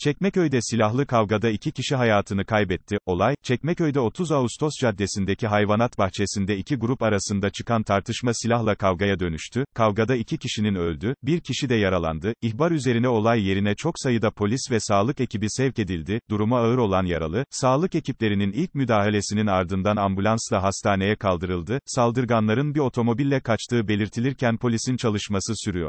Çekmeköy'de silahlı kavgada iki kişi hayatını kaybetti. Olay, Çekmeköy'de 30 Ağustos Caddesi'ndeki hayvanat bahçesinde iki grup arasında çıkan tartışma silahla kavgaya dönüştü. Kavgada iki kişinin öldü, bir kişi de yaralandı. İhbar üzerine olay yerine çok sayıda polis ve sağlık ekibi sevk edildi. Duruma ağır olan yaralı, sağlık ekiplerinin ilk müdahalesinin ardından ambulansla hastaneye kaldırıldı. Saldırganların bir otomobille kaçtığı belirtilirken polisin çalışması sürüyor.